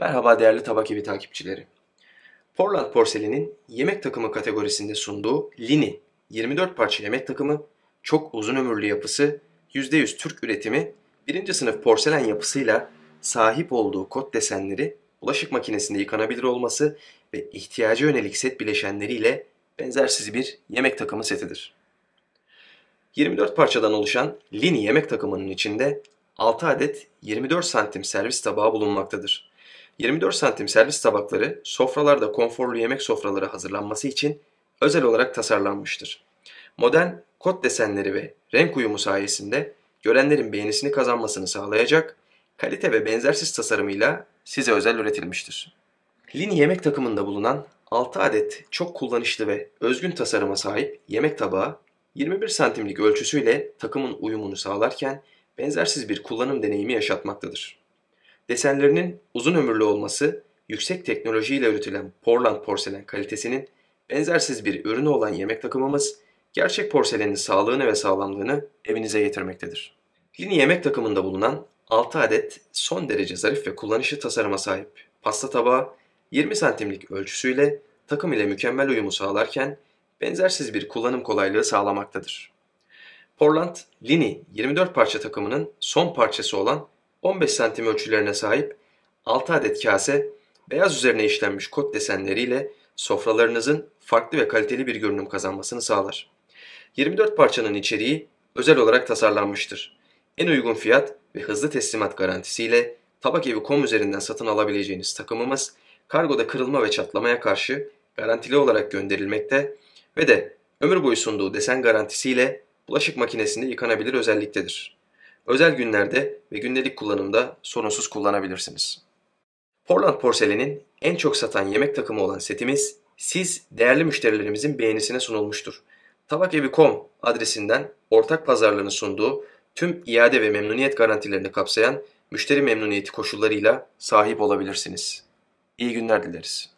Merhaba değerli Tabak Evi takipçileri. Portland Porselen'in yemek takımı kategorisinde sunduğu Lini 24 parça yemek takımı, çok uzun ömürlü yapısı, %100 Türk üretimi, birinci sınıf porselen yapısıyla sahip olduğu kot desenleri, bulaşık makinesinde yıkanabilir olması ve ihtiyacı yönelik set bileşenleriyle benzersiz bir yemek takımı setidir. 24 parçadan oluşan Lini yemek takımının içinde 6 adet 24 santim servis tabağı bulunmaktadır. 24 santim servis tabakları sofralarda konforlu yemek sofraları hazırlanması için özel olarak tasarlanmıştır. Modern kod desenleri ve renk uyumu sayesinde görenlerin beğenisini kazanmasını sağlayacak, kalite ve benzersiz tasarımıyla size özel üretilmiştir. Lini yemek takımında bulunan 6 adet çok kullanışlı ve özgün tasarıma sahip yemek tabağı 21 santimlik ölçüsüyle takımın uyumunu sağlarken benzersiz bir kullanım deneyimi yaşatmaktadır. Desenlerinin uzun ömürlü olması, yüksek teknolojiyle üretilen Portland porselen kalitesinin benzersiz bir ürünü olan yemek takımımız, gerçek porselenin sağlığını ve sağlamlığını evinize getirmektedir. Lini yemek takımında bulunan 6 adet son derece zarif ve kullanışlı tasarıma sahip pasta tabağı 20 santimlik ölçüsüyle takım ile mükemmel uyumu sağlarken benzersiz bir kullanım kolaylığı sağlamaktadır. Portland, Lini 24 parça takımının son parçası olan 15 cm ölçülerine sahip 6 adet kase beyaz üzerine işlenmiş kot desenleriyle sofralarınızın farklı ve kaliteli bir görünüm kazanmasını sağlar. 24 parçanın içeriği özel olarak tasarlanmıştır. En uygun fiyat ve hızlı teslimat garantisiyle tabakevi.com üzerinden satın alabileceğiniz takımımız kargoda kırılma ve çatlamaya karşı garantili olarak gönderilmekte ve de ömür boyu sunduğu desen garantisiyle bulaşık makinesinde yıkanabilir özelliktedir özel günlerde ve gündelik kullanımda sorunsuz kullanabilirsiniz. Portland Porselen'in en çok satan yemek takımı olan setimiz siz değerli müşterilerimizin beğenisine sunulmuştur. Tabakevi.com adresinden ortak pazarlarını sunduğu tüm iade ve memnuniyet garantilerini kapsayan müşteri memnuniyeti koşullarıyla sahip olabilirsiniz. İyi günler dileriz.